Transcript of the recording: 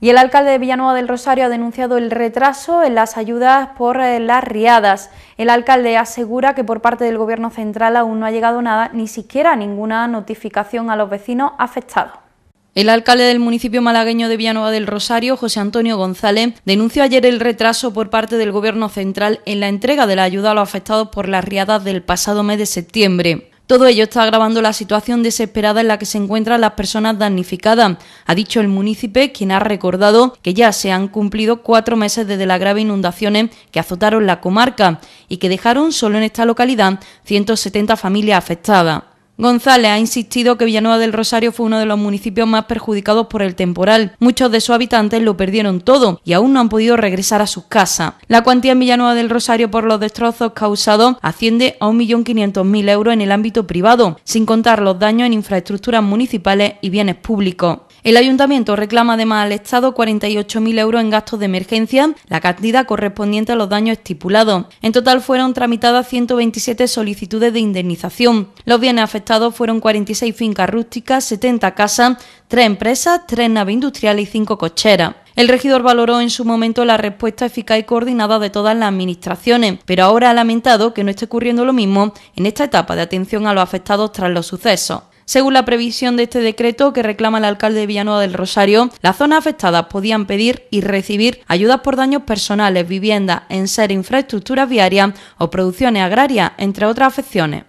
Y el alcalde de Villanueva del Rosario ha denunciado el retraso en las ayudas por eh, las riadas. El alcalde asegura que por parte del Gobierno central aún no ha llegado nada, ni siquiera ninguna notificación a los vecinos afectados. El alcalde del municipio malagueño de Villanueva del Rosario, José Antonio González, denunció ayer el retraso por parte del Gobierno central en la entrega de la ayuda a los afectados por las riadas del pasado mes de septiembre. Todo ello está agravando la situación desesperada en la que se encuentran las personas damnificadas, ha dicho el municipio, quien ha recordado que ya se han cumplido cuatro meses desde las graves inundaciones que azotaron la comarca y que dejaron solo en esta localidad 170 familias afectadas. González ha insistido que Villanueva del Rosario fue uno de los municipios más perjudicados por el temporal. Muchos de sus habitantes lo perdieron todo y aún no han podido regresar a sus casas. La cuantía en Villanueva del Rosario por los destrozos causados asciende a 1.500.000 euros en el ámbito privado, sin contar los daños en infraestructuras municipales y bienes públicos. El ayuntamiento reclama además al Estado 48.000 euros en gastos de emergencia, la cantidad correspondiente a los daños estipulados. En total fueron tramitadas 127 solicitudes de indemnización. Los bienes afectados fueron 46 fincas rústicas, 70 casas, 3 empresas, 3 naves industriales y 5 cocheras. El regidor valoró en su momento la respuesta eficaz y coordinada de todas las administraciones, pero ahora ha lamentado que no esté ocurriendo lo mismo en esta etapa de atención a los afectados tras los sucesos. Según la previsión de este decreto que reclama el alcalde de Villanueva del Rosario, las zonas afectadas podían pedir y recibir ayudas por daños personales, viviendas, en ser infraestructuras viarias o producciones agrarias, entre otras afecciones.